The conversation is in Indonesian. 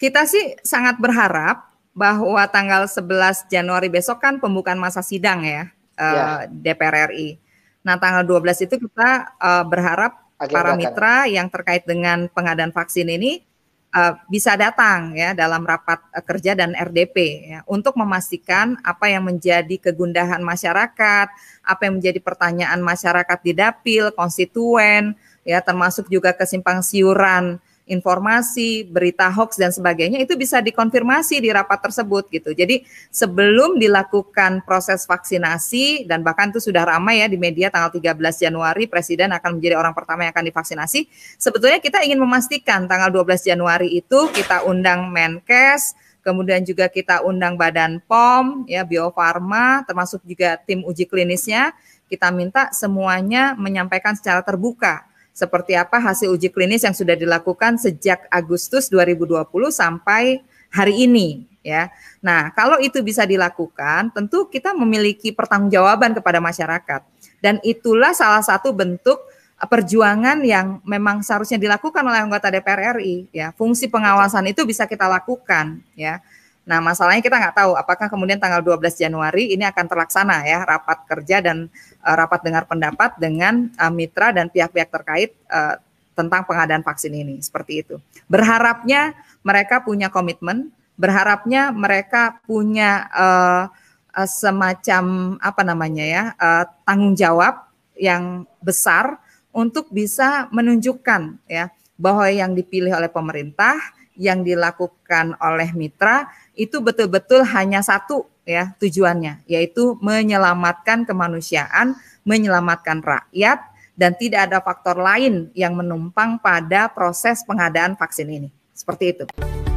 Kita sih sangat berharap bahwa tanggal 11 Januari besok kan pembukaan masa sidang ya, ya. DPR RI. Nah, tanggal 12 itu kita eh, berharap Agenda para mitra yang terkait dengan pengadaan vaksin ini eh, bisa datang ya dalam rapat kerja dan RDP ya, untuk memastikan apa yang menjadi kegundahan masyarakat, apa yang menjadi pertanyaan masyarakat di dapil, konstituen, ya termasuk juga kesimpang siuran informasi, berita hoax dan sebagainya itu bisa dikonfirmasi di rapat tersebut gitu. Jadi sebelum dilakukan proses vaksinasi dan bahkan itu sudah ramai ya di media tanggal 13 Januari presiden akan menjadi orang pertama yang akan divaksinasi. Sebetulnya kita ingin memastikan tanggal 12 Januari itu kita undang Menkes, kemudian juga kita undang Badan POM, ya Bio Farma termasuk juga tim uji klinisnya kita minta semuanya menyampaikan secara terbuka seperti apa hasil uji klinis yang sudah dilakukan sejak Agustus 2020 sampai hari ini ya. Nah, kalau itu bisa dilakukan, tentu kita memiliki pertanggungjawaban kepada masyarakat. Dan itulah salah satu bentuk eh, perjuangan yang memang seharusnya dilakukan oleh anggota DPR RI ya. Fungsi pengawasan itu bisa kita lakukan ya. Nah, masalahnya kita nggak tahu apakah kemudian tanggal 12 Januari ini akan terlaksana ya rapat kerja dan uh, rapat dengar pendapat dengan uh, mitra dan pihak-pihak terkait uh, tentang pengadaan vaksin ini seperti itu. Berharapnya mereka punya komitmen, berharapnya mereka punya uh, semacam apa namanya ya uh, tanggung jawab yang besar untuk bisa menunjukkan ya bahwa yang dipilih oleh pemerintah, yang dilakukan oleh mitra itu betul-betul hanya satu ya tujuannya yaitu menyelamatkan kemanusiaan, menyelamatkan rakyat dan tidak ada faktor lain yang menumpang pada proses pengadaan vaksin ini. Seperti itu.